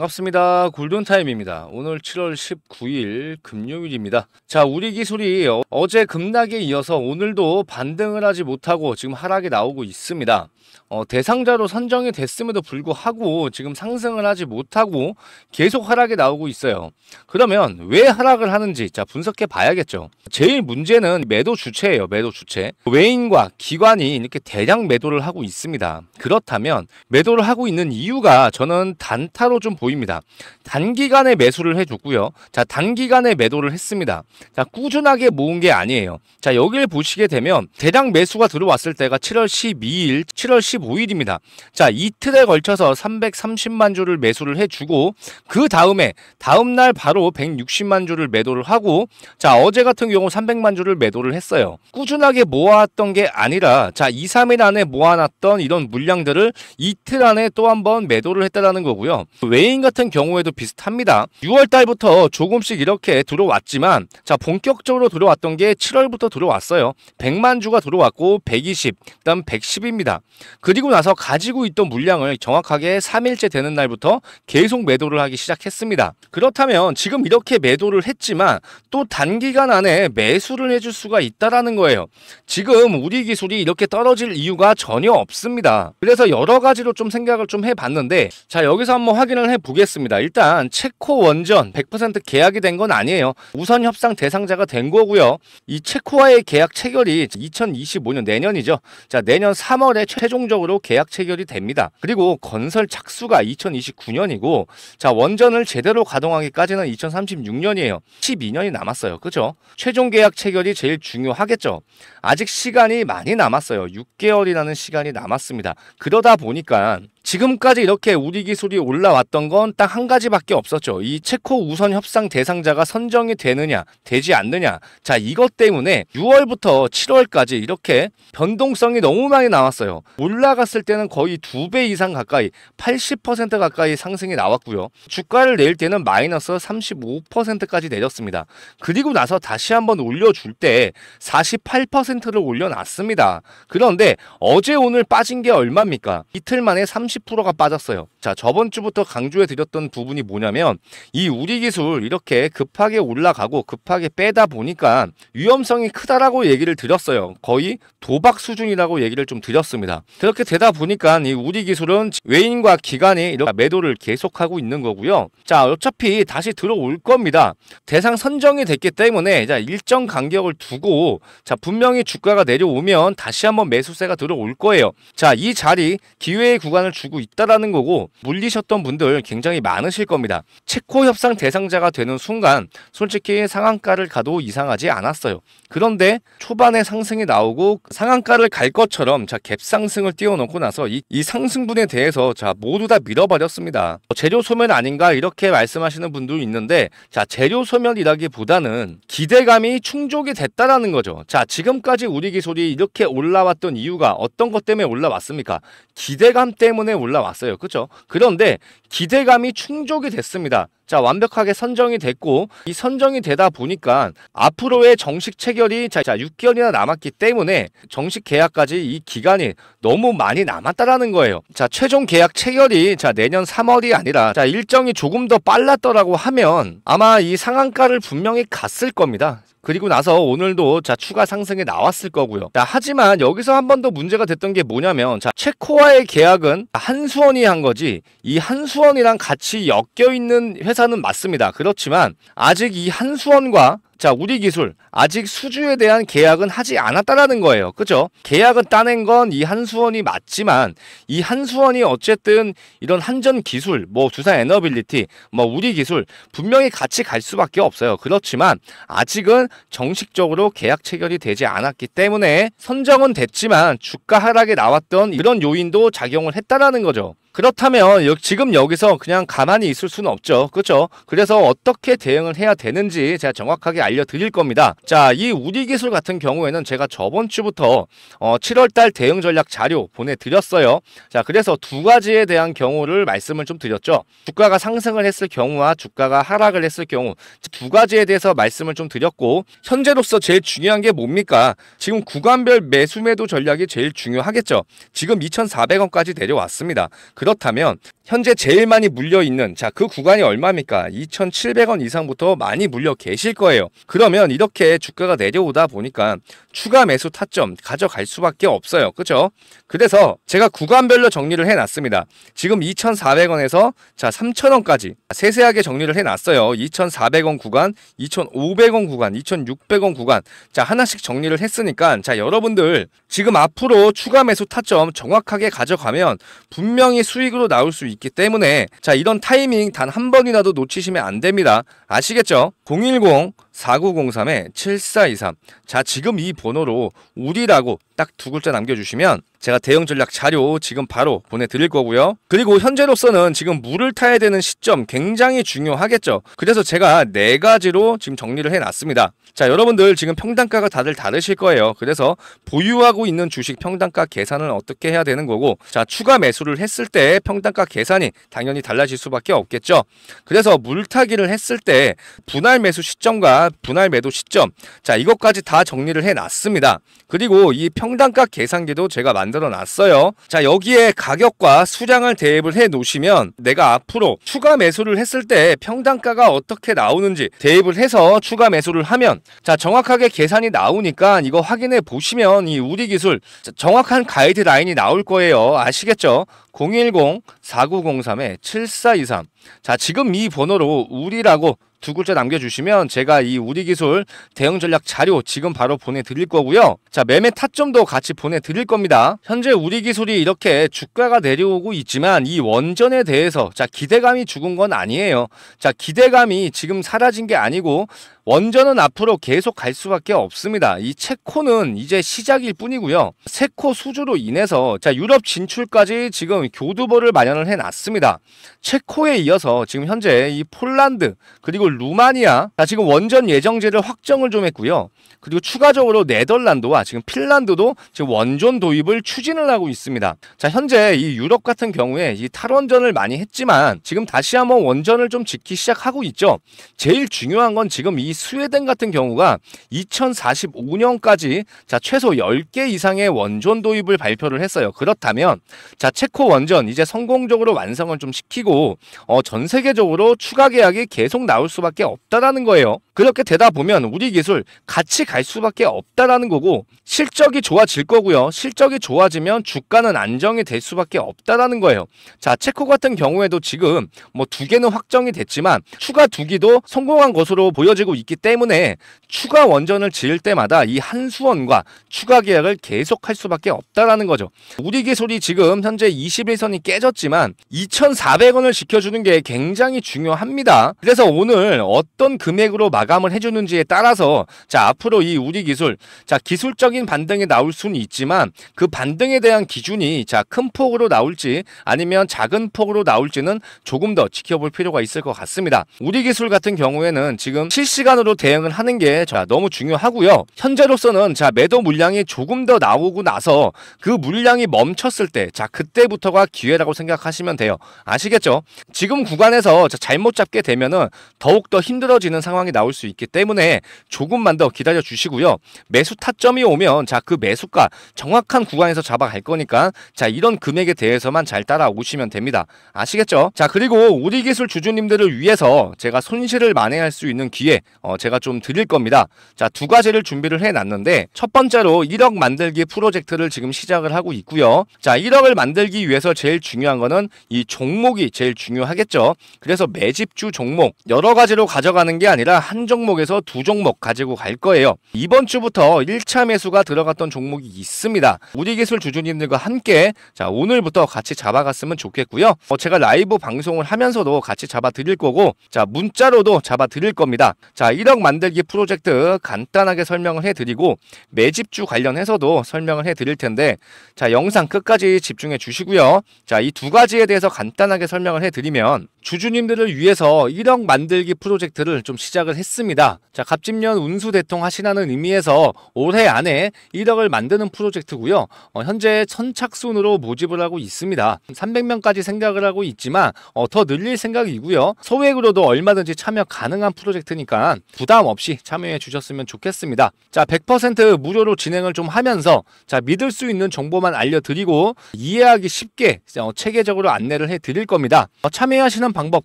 반갑습니다. 골든타임입니다. 오늘 7월 19일 금요일입니다. 자, 우리 기술이 어제 급락에 이어서 오늘도 반등을 하지 못하고 지금 하락이 나오고 있습니다. 어, 대상자로 선정이 됐음에도 불구하고 지금 상승을 하지 못하고 계속 하락이 나오고 있어요. 그러면 왜 하락을 하는지 자 분석해 봐야겠죠. 제일 문제는 매도 주체예요. 매도 주체. 외인과 기관이 이렇게 대량 매도를 하고 있습니다. 그렇다면 매도를 하고 있는 이유가 저는 단타로 좀 보이 보입니다. 단기간에 매수를 해줬고요. 자, 단기간에 매도를 했습니다. 자, 꾸준하게 모은 게 아니에요. 자, 여기를 보시게 되면 대량 매수가 들어왔을 때가 7월 12일, 7월 15일입니다. 자, 이틀에 걸쳐서 330만 주를 매수를 해주고 그 다음에 다음 날 바로 160만 주를 매도를 하고 자, 어제 같은 경우 300만 주를 매도를 했어요. 꾸준하게 모아왔던 게 아니라 자, 2, 3일 안에 모아놨던 이런 물량들을 이틀 안에 또한번 매도를 했다는 거고요. 외인 코인 같은 경우에도 비슷합니다. 6월달부터 조금씩 이렇게 들어왔지만 자 본격적으로 들어왔던 게 7월부터 들어왔어요. 100만 주가 들어왔고 120, 그다음 110입니다. 그리고 나서 가지고 있던 물량을 정확하게 3일째 되는 날부터 계속 매도를 하기 시작했습니다. 그렇다면 지금 이렇게 매도를 했지만 또 단기간 안에 매수를 해줄 수가 있다라는 거예요. 지금 우리 기술이 이렇게 떨어질 이유가 전혀 없습니다. 그래서 여러 가지로 좀 생각을 좀 해봤는데 자 여기서 한번 확인을 해보 보겠습니다. 일단 체코 원전 100% 계약이 된 건 아니에요. 우선 협상 대상자가 된 거고요. 이 체코와의 계약 체결이 2025년 내년이죠. 자 내년 3월에 최종적으로 계약 체결이 됩니다. 그리고 건설 착수가 2029년이고 자 원전을 제대로 가동하기까지는 2036년이에요. 12년이 남았어요. 그죠? 최종 계약 체결이 제일 중요하겠죠. 아직 시간이 많이 남았어요. 6개월이라는 시간이 남았습니다. 그러다 보니까 지금까지 이렇게 우리 기술이 올라왔던 건 딱 한 가지밖에 없었죠. 이 체코 우선 협상 대상자가 선정이 되느냐, 되지 않느냐. 자, 이것 때문에 6월부터 7월까지 이렇게 변동성이 너무 많이 나왔어요. 올라갔을 때는 거의 두 배 이상 가까이, 80% 가까이 상승이 나왔고요. 주가를 낼 때는 마이너스 35%까지 내렸습니다. 그리고 나서 다시 한번 올려줄 때 48%를 올려놨습니다. 그런데 어제 오늘 빠진 게 얼마입니까? 이틀 만에 30 30%가 빠졌어요. 자, 저번 주부터 강조해 드렸던 부분이 뭐냐면 이 우리 기술 이렇게 급하게 올라가고 급하게 빼다 보니까 위험성이 크다라고 얘기를 드렸어요. 거의 도박 수준이라고 얘기를 좀 드렸습니다. 그렇게 되다 보니까 이 우리 기술은 외인과 기관이 이렇게 매도를 계속하고 있는 거고요. 자, 어차피 다시 들어올 겁니다. 대상 선정이 됐기 때문에 자, 일정 간격을 두고 자, 분명히 주가가 내려오면 다시 한번 매수세가 들어올 거예요. 자, 이 자리 기회의 구간을 주고 있다라는 거고 물리셨던 분들 굉장히 많으실 겁니다. 체코 협상 대상자가 되는 순간 솔직히 상한가를 가도 이상하지 않았어요. 그런데 초반에 상승이 나오고 상한가를 갈 것처럼 자 갭상승을 띄워놓고 나서 이, 이 상승분에 대해서 자 모두 다 밀어버렸습니다. 뭐 재료 소멸 아닌가 이렇게 말씀하시는 분도 있는데 자 재료 소멸이라기보다는 기대감이 충족이 됐다라는 거죠. 자 지금까지 우리 기술이 이렇게 올라왔던 이유가 어떤 것 때문에 올라왔습니까? 기대감 때문에 올라왔어요. 그렇죠? 그런데 기대감이 충족이 됐습니다. 자 완벽하게 선정이 됐고 이 선정이 되다 보니까 앞으로의 정식 체결이 자자 6개월이나 남았기 때문에 정식 계약까지 이 기간이 너무 많이 남았다라는 거예요. 자 최종 계약 체결이 자 내년 3월이 아니라 자 일정이 조금 더 빨랐더라고 하면 아마 이 상한가를 분명히 갔을 겁니다. 그리고 나서 오늘도 자 추가 상승에 나왔을 거고요. 자, 하지만 여기서 한 번 더 문제가 됐던 게 뭐냐면 자 체코와의 계약은 한수원이 한 거지 이 한수원이랑 같이 엮여 있는 회사는 맞습니다. 그렇지만 아직 이 한수원과 자, 우리 기술 아직 수주에 대한 계약은 하지 않았다라는 거예요. 그죠? 계약은 따낸 건 이 한수원이 맞지만 이 한수원이 어쨌든 이런 한전 기술, 뭐 두산 에너빌리티, 뭐 우리 기술 분명히 같이 갈 수밖에 없어요. 그렇지만 아직은 정식적으로 계약 체결이 되지 않았기 때문에 선정은 됐지만 주가 하락에 나왔던 이런 요인도 작용을 했다라는 거죠. 그렇다면 지금 여기서 그냥 가만히 있을 수는 없죠. 그렇죠? 그래서 어떻게 대응을 해야 되는지 제가 정확하게 알려드릴 겁니다. 자, 이 우리기술 같은 경우에는 제가 저번 주부터 어, 7월달 대응 전략 자료 보내드렸어요. 자, 그래서 두 가지에 대한 경우를 말씀을 좀 드렸죠. 주가가 상승을 했을 경우와 주가가 하락을 했을 경우 두 가지에 대해서 말씀을 좀 드렸고 현재로서 제일 중요한 게 뭡니까? 지금 구간별 매수매도 전략이 제일 중요하겠죠. 지금 2,400원까지 내려왔습니다. 그렇다면 현재 제일 많이 물려 있는 자 그 구간이 얼마입니까? 2,700원 이상부터 많이 물려 계실 거예요. 그러면 이렇게 주가가 내려오다 보니까 추가 매수 타점 가져갈 수밖에 없어요. 그죠? 그래서 제가 구간별로 정리를 해놨습니다. 지금 2,400원에서 자 3,000원까지 세세하게 정리를 해놨어요. 2,400원 구간, 2,500원 구간, 2,600원 구간 자 하나씩 정리를 했으니까 자 여러분들 지금 앞으로 추가 매수 타점 정확하게 가져가면 분명히 수익으로 나올 수 있게 있기 때문에 자 이런 타이밍 단 한 번이라도 놓치시면 안 됩니다. 아시겠죠? 010 4903-7423. 자, 지금 이 번호로 우리라고 딱 두 글자 남겨주시면 제가 대형 전략 자료 지금 바로 보내드릴 거고요. 그리고 현재로서는 지금 물을 타야 되는 시점 굉장히 중요하겠죠. 그래서 제가 네 가지로 지금 정리를 해놨습니다. 자, 여러분들 지금 평단가가 다들 다르실 거예요. 그래서 보유하고 있는 주식 평단가 계산은 어떻게 해야 되는 거고, 자, 추가 매수를 했을 때 평단가 계산이 당연히 달라질 수밖에 없겠죠. 그래서 물타기를 했을 때 분할 매수 시점과 분할 매도 시점. 자, 이것까지 다 정리를 해 놨습니다. 그리고 이 평단가 계산기도 제가 만들어 놨어요. 자, 여기에 가격과 수량을 대입을 해 놓으시면 내가 앞으로 추가 매수를 했을 때 평단가가 어떻게 나오는지 대입을 해서 추가 매수를 하면 자, 정확하게 계산이 나오니까 이거 확인해 보시면 이 우리 기술 정확한 가이드라인이 나올 거예요. 아시겠죠? 010-4903-7423. 자, 지금 이 번호로 우리라고 두 글자 남겨주시면 제가 이 우리 기술 대응 전략 자료 지금 바로 보내드릴 거고요. 자 매매 타점도 같이 보내드릴 겁니다. 현재 우리 기술이 이렇게 주가가 내려오고 있지만 이 원전에 대해서 자 기대감이 죽은 건 아니에요. 자 기대감이 지금 사라진 게 아니고 원전은 앞으로 계속 갈 수밖에 없습니다. 이 체코는 이제 시작일 뿐이고요. 세코 수주로 인해서 자 유럽 진출까지 지금 지금 교두보를 마련을 해놨습니다. 체코에 이어서 지금 현재 이 폴란드 그리고 루마니아 자, 지금 원전 예정지를 확정을 좀 했고요. 그리고 추가적으로 네덜란드와 지금 핀란드도 지금 원전 도입을 추진을 하고 있습니다. 자 현재 이 유럽 같은 경우에 이 탈원전을 많이 했지만 지금 다시 한번 원전을 좀 짓기 시작하고 있죠. 제일 중요한 건 지금 이 스웨덴 같은 경우가 2045년까지 자 최소 10개 이상의 원전 도입을 발표를 했어요. 그렇다면 자 체코 원전 이제 성공적으로 완성을 좀 시키고 어, 전 세계적으로 추가 계약이 계속 나올 수밖에 없다라는 거예요. 그렇게 되다 보면 우리 기술 같이 갈 수밖에 없다라는 거고 실적이 좋아질 거고요. 실적이 좋아지면 주가는 안정이 될 수밖에 없다라는 거예요. 자, 체코 같은 경우에도 지금 뭐 두 개는 확정이 됐지만 추가 두 기도 성공한 것으로 보여지고 있기 때문에 추가 원전을 지을 때마다 이 한수원과 추가 계약을 계속할 수밖에 없다라는 거죠. 우리 기술이 지금 현재 20 11선이 깨졌지만 2,400원을 지켜주는 게 굉장히 중요합니다. 그래서 오늘 어떤 금액으로 마감을 해주는지에 따라서 자 앞으로 이 우리 기술 자 기술적인 반등이 나올 수는 있지만 그 반등에 대한 기준이 자큰 폭으로 나올지 아니면 작은 폭으로 나올지는 조금 더 지켜볼 필요가 있을 것 같습니다. 우리 기술 같은 경우에는 지금 실시간으로 대응을 하는 게자 너무 중요하고요. 현재로서는 자 매도 물량이 조금 더 나오고 나서 그 물량이 멈췄을 때자 그때부터 여기서가 기회라고 생각하시면 돼요. 아시겠죠? 지금 구간에서 잘못 잡게 되면은 더욱더 힘들어지는 상황이 나올 수 있기 때문에 조금만 더 기다려 주시고요. 매수 타점이 오면 자 그 매수가 정확한 구간에서 잡아갈 거니까 자 이런 금액에 대해서만 잘 따라오시면 됩니다. 아시겠죠? 자 그리고 우리 기술 주주님들을 위해서 제가 손실을 만회할 수 있는 기회 어, 제가 좀 드릴 겁니다. 자 두 가지를 준비를 해놨는데 첫 번째로 1억 만들기 프로젝트를 지금 시작을 하고 있고요. 자 1억을 만들기 위해 그래서 제일 중요한 거는 이 종목이 제일 중요하겠죠. 그래서 매집주 종목 여러 가지로 가져가는 게 아니라 한 종목에서 두 종목 가지고 갈 거예요. 이번 주부터 1차 매수가 들어갔던 종목이 있습니다. 우리 기술 주주님들과 함께 자 오늘부터 같이 잡아갔으면 좋겠고요. 어, 제가 라이브 방송을 하면서도 같이 잡아 드릴 거고 자 문자로도 잡아 드릴 겁니다. 자 1억 만들기 프로젝트 간단하게 설명을 해드리고 매집주 관련해서도 설명을 해드릴 텐데 자 영상 끝까지 집중해 주시고요. 자, 이 두 가지에 대해서 간단하게 설명을 해드리면 주주님들을 위해서 1억 만들기 프로젝트를 좀 시작을 했습니다. 자, 갑집년 운수 대통 하시라는 의미에서 올해 안에 1억을 만드는 프로젝트고요. 어, 현재 천착순으로 모집을 하고 있습니다. 300명까지 생각을 하고 있지만 어, 더 늘릴 생각이고요. 소액으로도 얼마든지 참여 가능한 프로젝트니까 부담 없이 참여해 주셨으면 좋겠습니다. 자, 100% 무료로 진행을 좀 하면서 자, 믿을 수 있는 정보만 알려드리고 이해하기 쉽게 쉽게 어, 체계적으로 안내를 해드릴 겁니다. 어, 참여하시는 방법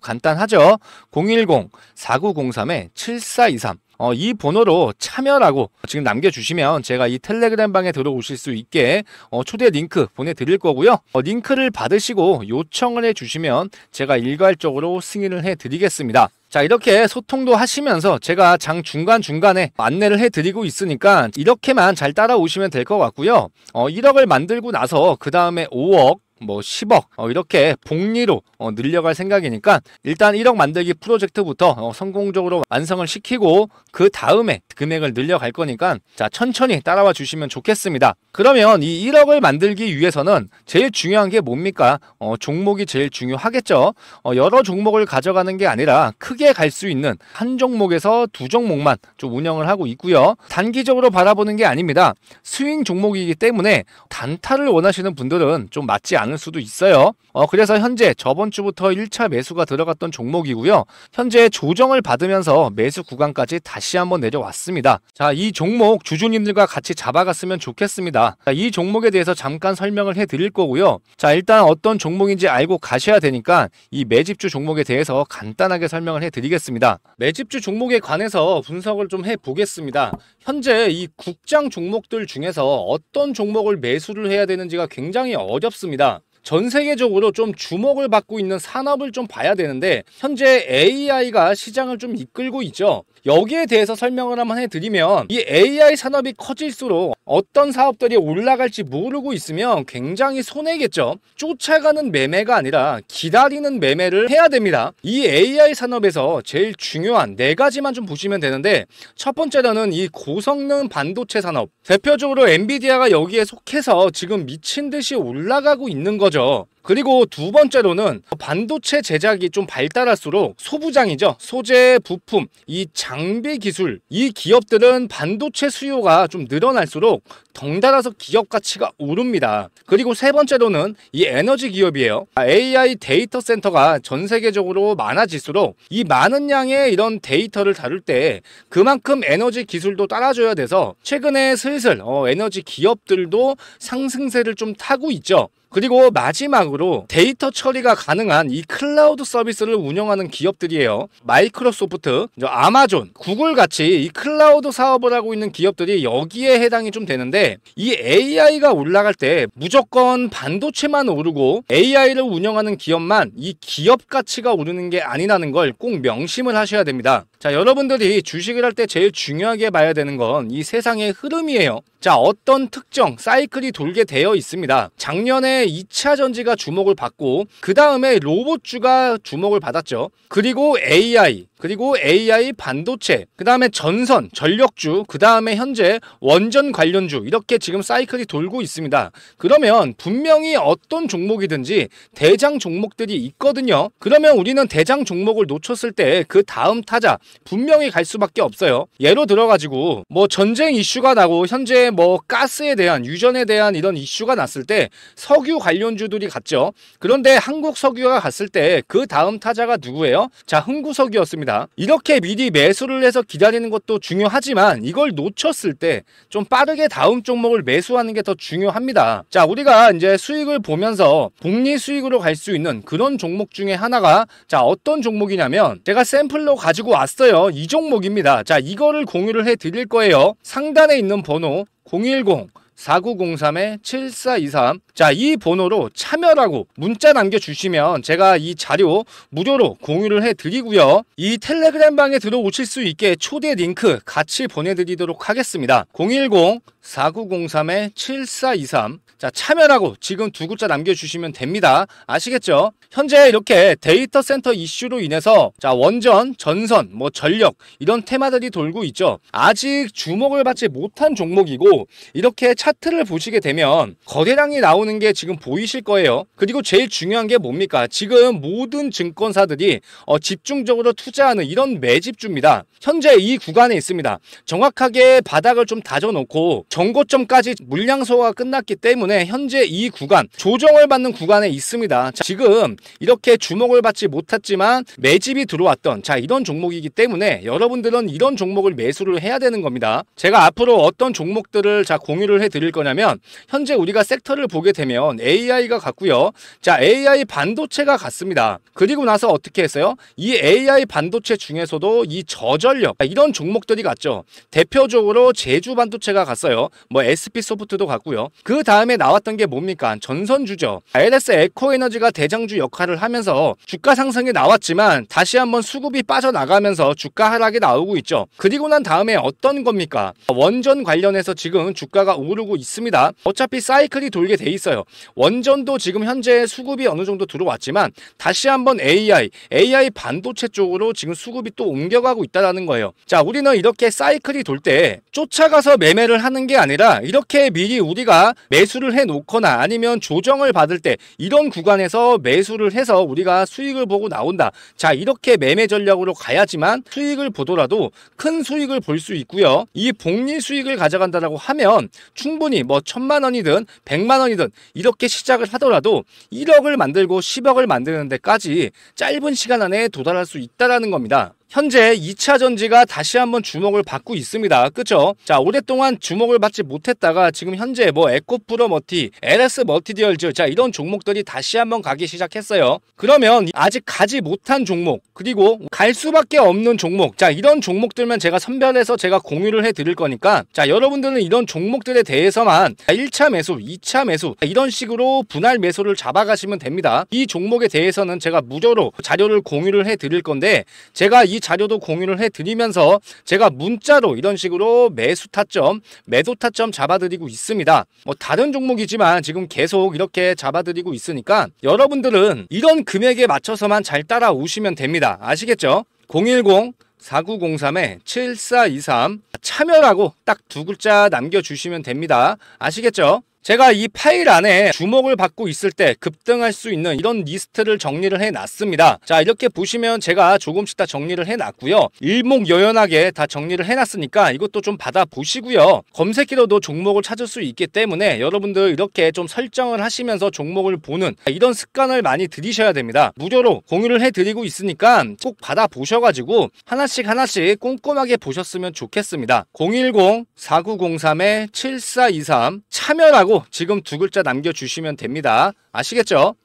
간단하죠. 010-4903-7423 어, 이 번호로 참여라고 지금 남겨주시면 제가 이 텔레그램 방에 들어오실 수 있게 어, 초대 링크 보내드릴 거고요. 어, 링크를 받으시고 요청을 해주시면 제가 일괄적으로 승인을 해드리겠습니다. 자 이렇게 소통도 하시면서 제가 장 중간중간에 안내를 해드리고 있으니까 이렇게만 잘 따라오시면 될 것 같고요. 어, 1억을 만들고 나서 그 다음에 5억 뭐 10억 어, 이렇게 복리로 어, 늘려갈 생각이니까 일단 1억 만들기 프로젝트부터 어, 성공적으로 완성을 시키고 그 다음에 금액을 늘려갈 거니까 자 천천히 따라와 주시면 좋겠습니다. 그러면 이 1억을 만들기 위해서는 제일 중요한 게 뭡니까? 어, 종목이 제일 중요하겠죠. 어, 여러 종목을 가져가는 게 아니라 크게 갈 수 있는 한 종목에서 두 종목만 좀 운영을 하고 있고요. 단기적으로 바라보는 게 아닙니다. 스윙 종목이기 때문에 단타를 원하시는 분들은 좀 맞지 않 않을 수도 있어요. 어, 그래서 현재 저번 주부터 1차 매수가 들어갔던 종목이고요. 현재 조정을 받으면서 매수 구간까지 다시 한번 내려왔습니다. 자, 이 종목 주주님들과 같이 잡아갔으면 좋겠습니다. 자, 이 종목에 대해서 잠깐 설명을 해드릴 거고요. 자, 일단 어떤 종목인지 알고 가셔야 되니까 이 매집주 종목에 대해서 간단하게 설명을 해드리겠습니다. 매집주 종목에 관해서 분석을 좀 해보겠습니다. 현재 이 국장 종목들 중에서 어떤 종목을 매수를 해야 되는지가 굉장히 어렵습니다. 전 세계적으로 좀 주목을 받고 있는 산업을 좀 봐야 되는데 현재 AI가 시장을 좀 이끌고 있죠. 여기에 대해서 설명을 한번 해드리면 이 AI 산업이 커질수록 어떤 사업들이 올라갈지 모르고 있으면 굉장히 손해겠죠. 쫓아가는 매매가 아니라 기다리는 매매를 해야 됩니다. 이 AI 산업에서 제일 중요한 네 가지만 좀 보시면 되는데 첫 번째로는 이 고성능 반도체 산업 대표적으로 엔비디아가 여기에 속해서 지금 미친 듯이 올라가고 있는 거죠. 하죠. 그리고 두 번째로는 반도체 제작이 좀 발달할수록 소부장이죠. 소재, 부품, 이 장비 기술, 이 기업들은 반도체 수요가 좀 늘어날수록 덩달아서 기업 가치가 오릅니다. 그리고 세 번째로는 이 에너지 기업이에요. AI 데이터 센터가 전 세계적으로 많아질수록 이 많은 양의 이런 데이터를 다룰 때 그만큼 에너지 기술도 따라줘야 돼서 최근에 슬슬 어, 에너지 기업들도 상승세를 좀 타고 있죠. 그리고 마지막으로 데이터 처리가 가능한 이 클라우드 서비스를 운영하는 기업들이에요. 마이크로소프트, 아마존, 구글 같이 이 클라우드 사업을 하고 있는 기업들이 여기에 해당이 좀 되는데 이 AI가 올라갈 때 무조건 반도체만 오르고 AI를 운영하는 기업만 이 기업 가치가 오르는 게 아니라는 걸 꼭 명심을 하셔야 됩니다. 자, 여러분들이 주식을 할 때 제일 중요하게 봐야 되는 건 이 세상의 흐름이에요. 자, 어떤 특정 사이클이 돌게 되어 있습니다. 작년에 2차 전지가 주목을 받고 그 다음에 로봇주가 주목을 받았죠. 그리고 AI 그리고 AI 반도체, 그 다음에 전선, 전력주, 그 다음에 현재 원전 관련주 이렇게 지금 사이클이 돌고 있습니다. 그러면 분명히 어떤 종목이든지 대장 종목들이 있거든요. 그러면 우리는 대장 종목을 놓쳤을 때 그 다음 타자 분명히 갈 수밖에 없어요. 예로 들어가지고 뭐 전쟁 이슈가 나고 현재 뭐 가스에 대한 유전에 대한 이런 이슈가 났을 때 석유 관련주들이 갔죠. 그런데 한국 석유가 갔을 때 그 다음 타자가 누구예요? 자, 흥구석유였습니다. 있습니다. 이렇게 미리 매수를 해서 기다리는 것도 중요하지만 이걸 놓쳤을 때 좀 빠르게 다음 종목을 매수하는 게 더 중요합니다. 자, 우리가 이제 수익을 보면서 복리 수익으로 갈 수 있는 그런 종목 중에 하나가 자, 어떤 종목이냐면 제가 샘플로 가지고 왔어요. 이 종목입니다. 자, 이거를 공유를 해 드릴 거예요. 상단에 있는 번호 010 4903-7423 자, 이 번호로 참여라고 문자 남겨주시면 제가 이 자료 무료로 공유를 해드리고요. 이 텔레그램 방에 들어오실 수 있게 초대 링크 같이 보내드리도록 하겠습니다. 010-4903-7423 자, 참여라고 지금 두 글자 남겨주시면 됩니다. 아시겠죠? 현재 이렇게 데이터 센터 이슈로 인해서 자, 원전, 전선, 뭐 전력 이런 테마들이 돌고 있죠. 아직 주목을 받지 못한 종목이고 이렇게 차트를 보시게 되면 거대량이 나오는 게 지금 보이실 거예요. 그리고 제일 중요한 게 뭡니까? 지금 모든 증권사들이 어, 집중적으로 투자하는 이런 매집주입니다. 현재 이 구간에 있습니다. 정확하게 바닥을 좀 다져놓고 정고점까지 물량 소화가 끝났기 때문에 때에 현재 이 구간 조정을 받는 구간에 있습니다. 자, 지금 이렇게 주목을 받지 못했지만 매집이 들어왔던 자 이런 종목이기 때문에 여러분들은 이런 종목을 매수를 해야 되는 겁니다. 제가 앞으로 어떤 종목들을 자 공유를 해드릴 거냐면 현재 우리가 섹터를 보게 되면 AI가 갔고요. 자 AI 반도체가 갔습니다. 그리고 나서 어떻게 했어요? 이 AI 반도체 중에서도 이 저전력 이런 종목들이 갔죠. 대표적으로 제주 반도체가 갔어요. 뭐 SP 소프트도 갔고요. 그 다음에 나왔던 게 뭡니까? 전선주죠. LS 에코에너지가 대장주 역할을 하면서 주가 상승이 나왔지만 다시 한번 수급이 빠져나가면서 주가 하락이 나오고 있죠. 그리고 난 다음에 어떤 겁니까? 원전 관련해서 지금 주가가 오르고 있습니다. 어차피 사이클이 돌게 돼 있어요. 원전도 지금 현재 수급이 어느 정도 들어왔지만 다시 한번 AI, AI 반도체 쪽으로 지금 수급이 또 옮겨가고 있다는 거예요. 자, 우리는 이렇게 사이클이 돌 때 쫓아가서 매매를 하는 게 아니라 이렇게 미리 우리가 매수를 매수를 해놓거나 아니면 조정을 받을 때 이런 구간에서 매수를 해서 우리가 수익을 보고 나온다. 자 이렇게 매매 전략으로 가야지만 수익을 보더라도 큰 수익을 볼 수 있고요. 이 복리 수익을 가져간다라고 하면 충분히 뭐 천만 원이든 백만 원이든 이렇게 시작을 하더라도 1억을 만들고 10억을 만드는 데까지 짧은 시간 안에 도달할 수 있다라는 겁니다. 현재 2차 전지가 다시 한번 주목을 받고 있습니다. 그쵸? 자, 오랫동안 주목을 받지 못했다가 지금 현재 뭐 에코프로 머티, LS 멀티디얼즈 자, 이런 종목들이 다시 한번 가기 시작했어요. 그러면 아직 가지 못한 종목, 그리고 갈 수밖에 없는 종목, 자, 이런 종목들만 제가 선별해서 제가 공유를 해 드릴 거니까, 자, 여러분들은 이런 종목들에 대해서만 1차 매수, 2차 매수, 이런 식으로 분할 매수를 잡아가시면 됩니다. 이 종목에 대해서는 제가 무료로 자료를 공유를 해 드릴 건데, 제가 이 자료도 공유를 해드리면서 제가 문자로 이런 식으로 매수 타점, 매도 타점 잡아드리고 있습니다. 뭐 다른 종목이지만 지금 계속 이렇게 잡아드리고 있으니까 여러분들은 이런 금액에 맞춰서만 잘 따라오시면 됩니다. 아시겠죠? 010 4903-7423 참여라고 딱 두 글자 남겨주시면 됩니다. 아시겠죠? 제가 이 파일 안에 주목을 받고 있을 때 급등할 수 있는 이런 리스트를 정리를 해놨습니다. 자 이렇게 보시면 제가 조금씩 다 정리를 해놨고요. 일목요연하게 다 정리를 해놨으니까 이것도 좀 받아보시고요. 검색기로도 종목을 찾을 수 있기 때문에 여러분들 이렇게 좀 설정을 하시면서 종목을 보는 이런 습관을 많이 들이셔야 됩니다. 무료로 공유를 해드리고 있으니까 꼭 받아보셔가지고 하나씩 하나씩 꼼꼼하게 보셨으면 좋겠습니다. 010-4903-7423 참여라고 지금 두 글자 남겨주시면 됩니다. 아시겠죠?